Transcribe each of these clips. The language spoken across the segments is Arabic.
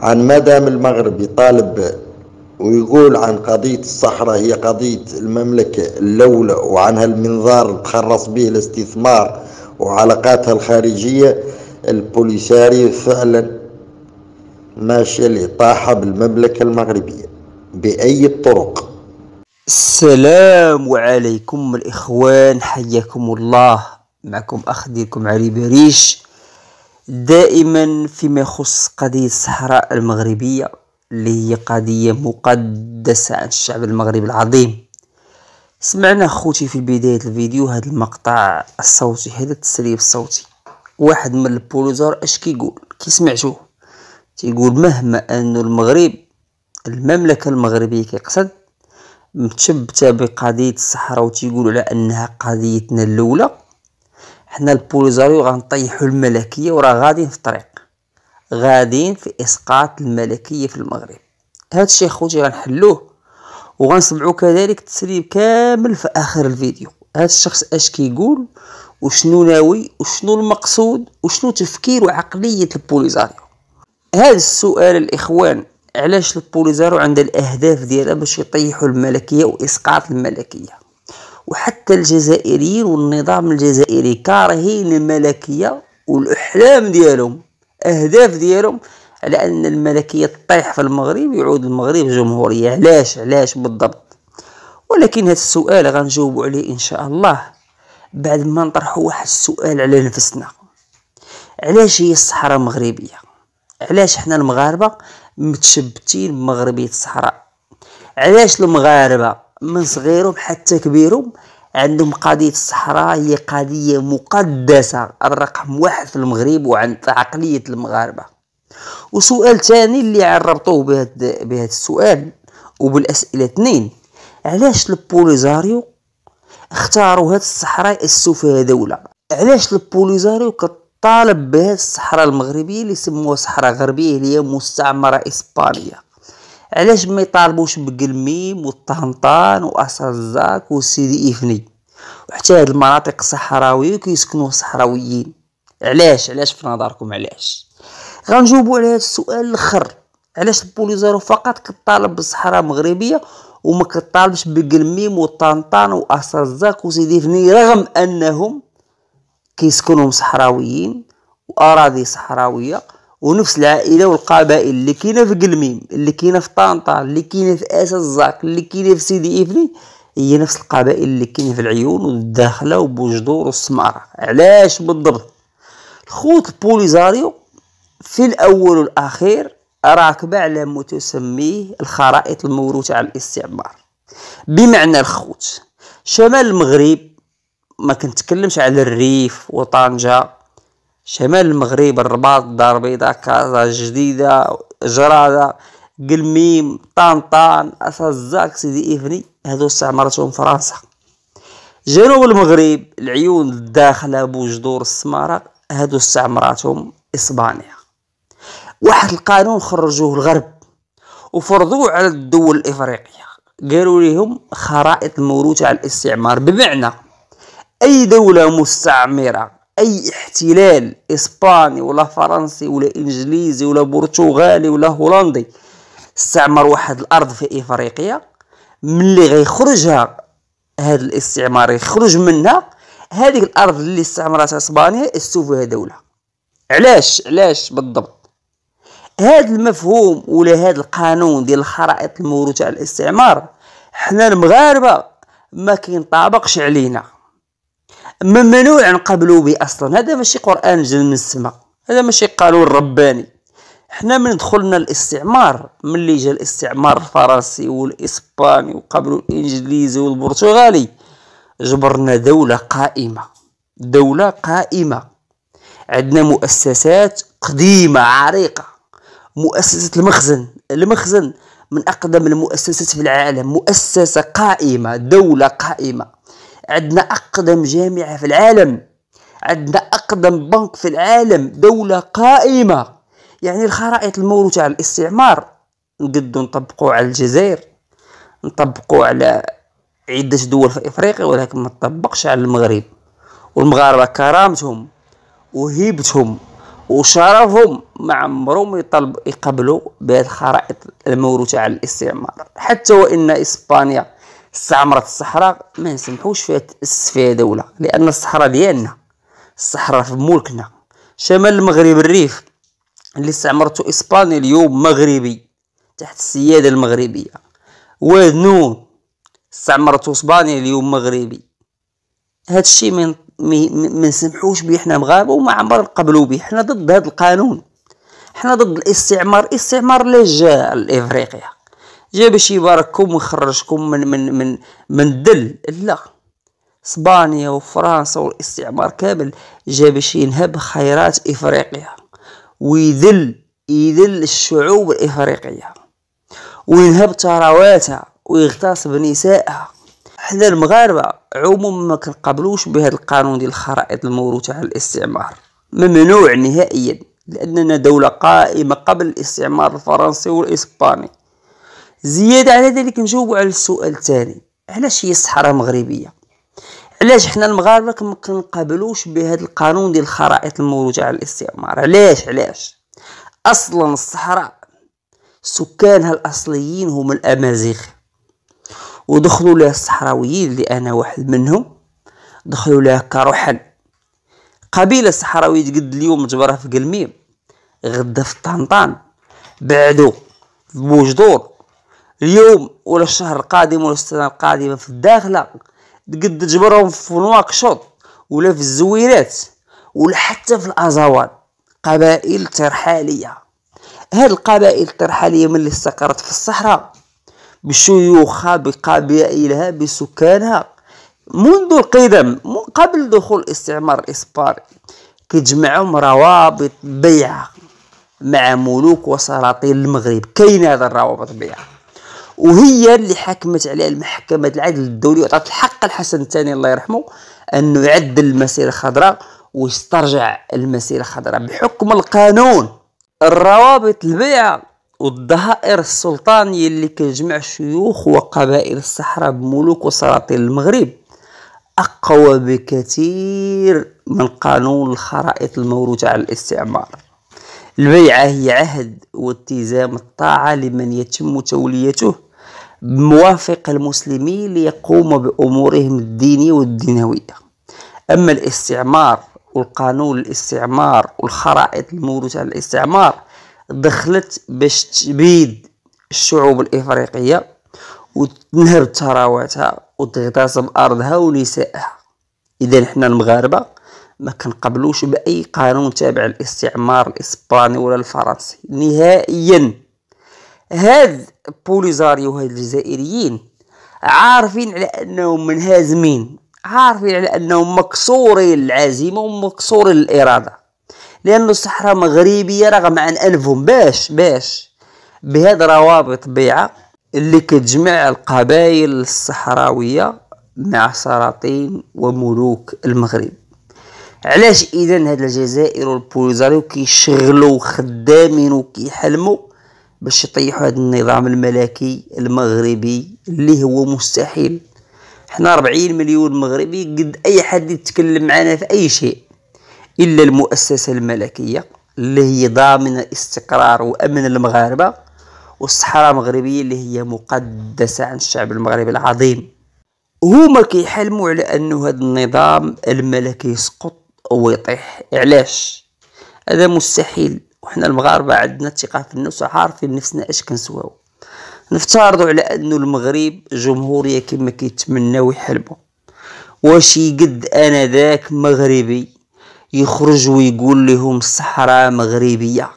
عن مدام المغرب يطالب ويقول عن قضية الصحراء هي قضية المملكة الأولى وعنها المنظار اللي تخرص به الاستثمار وعلاقاتها الخارجية البوليساري فعلا ماشية الإطاحة بالمملكة المغربية بأي الطرق السلام عليكم الإخوان حياكم الله معكم أخ ديالكم علي بريش دائما فيما يخص قضية الصحراء المغربية اللي هي قضية مقدسة عن الشعب المغربي العظيم سمعنا خوتي في بداية الفيديو هذا المقطع الصوتي هذا التسريب الصوتي واحد من البولوزار اش كيقول كيسمع شو تيقول مهما أن المغرب المملكة المغربية كيقصد متشبتة بقضية الصحراء وتيقول على انها قضيتنا الاولى حنا البوليزاريو غنطيحو الملكيه وراه غاديين في الطريق غاديين في اسقاط الملكيه في المغرب هذا الشيء خوتي غنحلوه وغنسمعوا كذلك التسريب كامل في اخر الفيديو هذا الشخص اش كيقول وشنو ناوي وشنو المقصود وشنو تفكير وعقليه البوليزاريو هذا السؤال الاخوان علاش البوليزاريو عند الاهداف ديالها باش يطيحوا الملكيه واسقاط الملكيه وحتى الجزائريين والنظام الجزائري كارهين الملكيه والاحلام ديالهم اهداف ديالهم على ان الملكيه تطيح في المغرب يعود المغرب جمهوريه علاش علاش بالضبط ولكن هذا السؤال غنجاوبوا عليه ان شاء الله بعد ما نطرحوا واحد السؤال على نفسنا علاش هي الصحراء المغربية علاش حنا المغاربه متشبتين بمغربيه الصحراء علاش المغاربه من صغيرهم حتى كبيرهم عندهم قضية الصحراء هي قضية مقدسة الرقم واحد في المغرب وعند عقلية المغاربة وسؤال تاني اللي عربطوه بهذا بهذا السؤال وبالأسئلة اثنين علاش البوليزاريو اختاروا هاد الصحراء يأسسوا فيها دولة علاش البوليزاريو كطالب بهاد الصحراء المغربية اللي سموها صحراء غربية اللي هي مستعمرة إسبانية علاش ما يطالبوش بقلميم والطهنطان واسازاك الزاك وسيدي إفني وحتى هاد المناطق الصحراوية كيسكنوا الصحراويين علاش علاش في نظركم علاش غنجاوبوا على هذا السؤال الاخر علاش البوليزارو فقط كطالب بالصحراء المغربيه وما كطالبش بقلميم والطنطان واسازاك الزاك وسيدي فني رغم انهم كيسكنوا صحراويين واراضي صحراويه ونفس العائله والقبائل اللي كاينه في قلميم اللي كاينه في طنطا اللي كاينه في اس الزاك اللي كاينه في سيدي إفني هي نفس القبائل اللي كاينه في العيون والداخله وبوجدور والسماره علاش بالضبط الخوت البوليزاريو في الاول والاخير راكبه على ما تسميه الخرائط الموروثه على الاستعمار بمعنى الخوت شمال المغرب ما كنتكلمش على الريف وطنجه شمال المغرب الرباط الدار بيضاء كازا جديدة جرادة قلميم طنطان أسازاك سيدي إفني هادو استعمرتهم فرنسا جنوب المغرب العيون الداخلة بوجدور السمارة هادو استعمراتهم إسبانيا واحد القانون خرجوه الغرب وفرضوه على الدول الإفريقية قالوا لهم خرائط موروثة على الاستعمار بمعنى أي دولة مستعمرة اي احتلال اسباني ولا فرنسي ولا انجليزي ولا برتغالي ولا هولندي استعمر واحد الارض في افريقيا ملي غيخرجها هذا الاستعمار يخرج منها هذه الارض اللي استعمرتها اسبانيا استوفيها دوله علاش علاش بالضبط هذا المفهوم ولا هذا القانون ديال الخرائط الموروثه على الاستعمار حنا المغاربه ما كينطبقش علينا ممنوع نقبلو به اصلا هذا ماشي قران جا من السماء هذا ماشي قانون رباني حنا من دخلنا الاستعمار ملي جا الاستعمار الفرنسي والاسباني وقبلوا الانجليزي والبرتغالي جبرنا دولة قائمة دولة قائمة عندنا مؤسسات قديمة عريقة مؤسسة المخزن المخزن من أقدم المؤسسات في العالم مؤسسة قائمة دولة قائمة عندنا أقدم جامعة في العالم عندنا أقدم بنك في العالم دولة قائمة يعني الخرائط الموروثة على الاستعمار نقدو نطبقو على الجزائر نطبقو على عدة دول في إفريقيا ولكن ما تطبقش على المغرب والمغاربة كرامتهم وهيبتهم وشرفهم ما عمرهم يطلب يقبلوا بهذه الخرائط الموروثة على الاستعمار حتى وإن إسبانيا استعمرت الصحراء ما نسمحوش فيها تأسس فيها دولة لأن الصحراء ديالنا الصحراء في ملكنا شمال المغرب الريف اللي استعمرته إسبانيا اليوم مغربي تحت السيادة المغربية واد نون استعمرته إسبانيا اليوم مغربي هاد الشيء من ما نسمحوش بيه حنا مغاربه وما عمر نقبلو بيه حنا ضد هذا القانون حنا ضد الاستعمار استعمار لجاء جاء لافريقيا جاي باش يبارككم ويخرجكم من من من من دل لا اسبانيا وفرنسا والاستعمار كامل جا باش ينهب خيرات افريقيا ويذل يذل الشعوب الافريقيه وينهب ثرواتها ويغتصب نسائها حنا المغاربه عموما ما كنقبلوش بهذا القانون ديال الخرائط الموروثه على الاستعمار ممنوع نهائيا لاننا دوله قائمه قبل الاستعمار الفرنسي والاسباني زيادة على ذلك نجاوبو على السؤال الثاني علاش هي الصحراء مغربية علاش حنا المغاربة مكنقابلوش بهذا القانون ديال الخرائط المولوجة على الاستعمار علاش علاش أصلا الصحراء سكانها الأصليين هما الأمازيغ ودخلوا لها الصحراويين اللي أنا واحد منهم دخلوا لها كروحل قبيلة صحراوية قد اليوم جبرها في قلميم غدا في طنطان بعدو في بوجدور اليوم ولا الشهر القادم ولا السنه القادمه في الداخله تقد تجبرهم في نواكشوط ولا في الزويرات ولا حتى في الازوان قبائل ترحاليه هاد القبائل الترحاليه من اللي استقرت في الصحراء بشيوخها بقبائلها بسكانها منذ القدم من قبل دخول الاستعمار الاسباني كيتجمعهم روابط بيعه مع ملوك وسلاطين المغرب كاين هذا الروابط بيعه وهي اللي حكمت عليها المحكمة العدل الدولي وعطات الحق الحسن الثاني الله يرحمه أنه يعدل المسيرة الخضراء ويسترجع المسيرة الخضراء بحكم القانون الروابط البيعة والظهائر السلطانية اللي كتجمع شيوخ وقبائل الصحراء بملوك وسلاطين المغرب أقوى بكثير من قانون الخرائط الموروثة على الاستعمار البيعة هي عهد والتزام الطاعة لمن يتم توليته موافق المسلمين ليقوموا بأمورهم الدينية والدينوية أما الاستعمار والقانون الاستعمار والخرائط الموروثة الاستعمار دخلت باش تبيد الشعوب الإفريقية وتنهب ثرواتها وتغتصب أرضها ونسائها إذا حنا المغاربة ما كنقبلوش بأي قانون تابع الاستعمار الإسباني ولا الفرنسي نهائياً هاد بوليزاريو هاد الجزائريين عارفين على انهم منهزمين عارفين على انهم مكسورين العزيمه ومكسورين الاراده لانه الصحراء مغربيه رغم عن انفهم باش باش بهاد روابط بيعه اللي كتجمع القبائل الصحراويه مع سلاطين وملوك المغرب علاش اذا هاد الجزائر والبوليزاريو كيشغلوا خدامين وكيحلموا باش يطيحوا هذا النظام الملكي المغربي اللي هو مستحيل حنا 40 مليون مغربي قد اي حد يتكلم معنا في اي شيء الا المؤسسه الملكيه اللي هي ضامنه استقرار وامن المغاربه والصحراء المغربيه اللي هي مقدسه عن الشعب المغربي العظيم هما كيحلموا على انه هذا النظام الملكي يسقط ويطيح علاش هذا مستحيل وحنا المغاربه عندنا الثقه في النفس وعارفين نفسنا اش كنسواو نفترضوا على انه المغرب جمهوريه كما كيتمناو يحلموا واش يقد انا ذاك مغربي يخرج ويقول لهم الصحراء مغربيه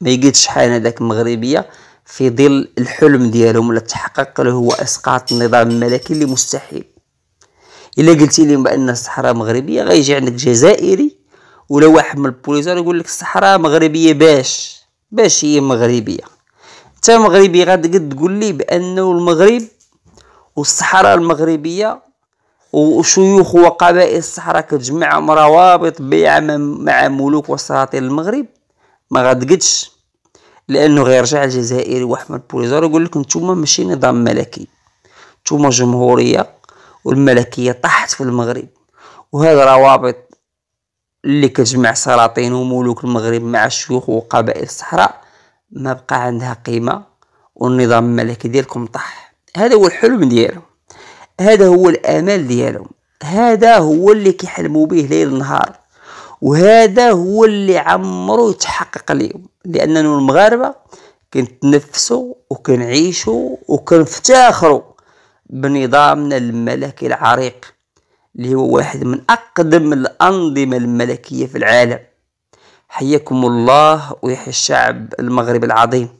ما يقدش حان ذاك مغربيه في ظل الحلم ديالهم ولا تحقق اللي هو اسقاط النظام الملكي اللي مستحيل الا قلتي لهم بان الصحراء مغربيه غيجي عندك جزائري ولا واحد من البوليسار يقول لك الصحراء مغربيه باش باش هي مغربيه حتى مغربي قد تقول لي بانه المغرب والصحراء المغربيه وشيوخ وقبائل الصحراء كتجمعهم روابط بيع مع ملوك وسلاطين المغرب ما غتقدش لانه غيرجع الجزائري واحمد بوليزار يقول لكم نتوما ماشي نظام ملكي نتوما جمهوريه والملكيه طاحت في المغرب وهذا روابط اللي كتجمع سلاطين وملوك المغرب مع الشيوخ وقبائل الصحراء ما بقى عندها قيمة والنظام الملكي ديالكم طاح هذا هو الحلم ديالهم هذا هو الامل ديالهم هذا هو اللي كيحلموا به ليل نهار وهذا هو اللي عمرو يتحقق ليهم لاننا المغاربه كنتنفسوا وكنعيشوا وكنفتخروا بنظامنا الملكي العريق اللي هو واحد من أقدم الأنظمة الملكية في العالم حياكم الله ويحيي الشعب المغربي العظيم